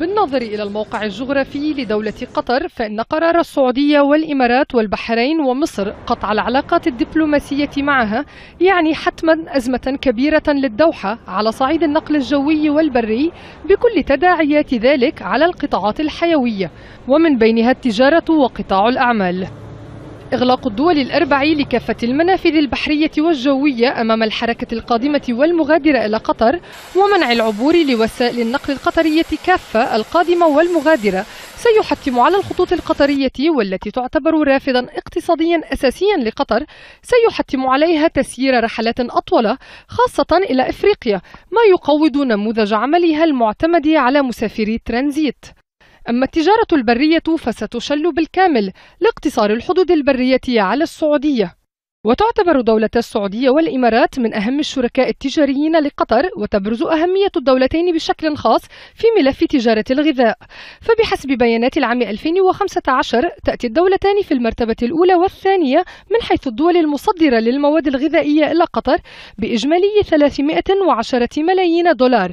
بالنظر إلى الموقع الجغرافي لدولة قطر فإن قرار السعودية والإمارات والبحرين ومصر قطع العلاقات الدبلوماسية معها يعني حتما أزمة كبيرة للدوحة على صعيد النقل الجوي والبري بكل تداعيات ذلك على القطاعات الحيوية ومن بينها التجارة وقطاع الأعمال إغلاق الدول الأربع لكافة المنافذ البحرية والجوية أمام الحركة القادمة والمغادرة إلى قطر ومنع العبور لوسائل النقل القطرية كافة القادمة والمغادرة سيحتم على الخطوط القطرية والتي تعتبر رافدا اقتصاديا أساسيا لقطر سيحتم عليها تسيير رحلات أطول خاصة إلى إفريقيا ما يقوض نموذج عملها المعتمد على مسافري الترانزيت أما التجارة البرية فستشل بالكامل لاقتصار الحدود البرية على السعودية وتعتبر دولة السعودية والإمارات من أهم الشركاء التجاريين لقطر وتبرز أهمية الدولتين بشكل خاص في ملف تجارة الغذاء فبحسب بيانات العام 2015 تأتي الدولتان في المرتبة الأولى والثانية من حيث الدول المصدرة للمواد الغذائية إلى قطر بإجمالي 310 ملايين دولار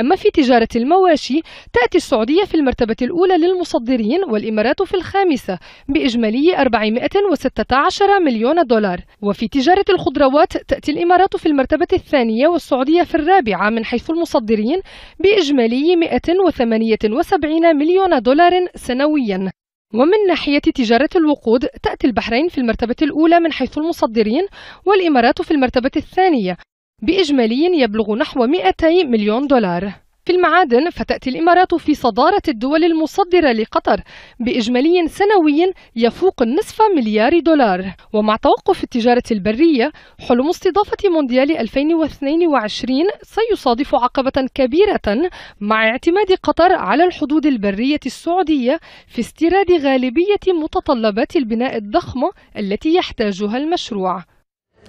أما في تجارة المواشي تأتي السعودية في المرتبة الأولى للمصدرين والإمارات في الخامسة بإجمالي 416 مليون دولار وفي تجارة الخضروات تأتي الإمارات في المرتبة الثانية والسعودية في الرابعة من حيث المصدرين بإجمالي 178 مليون دولار سنويا ومن ناحية تجارة الوقود تأتي البحرين في المرتبة الأولى من حيث المصدرين والإمارات في المرتبة الثانية بإجمالي يبلغ نحو 200 مليون دولار في المعادن فتأتي الإمارات في صدارة الدول المصدرة لقطر بإجمالي سنوي يفوق النصف مليار دولار ومع توقف التجارة البرية حلم استضافة مونديال 2022 سيصادف عقبة كبيرة مع اعتماد قطر على الحدود البرية السعودية في استيراد غالبية متطلبات البناء الضخمة التي يحتاجها المشروع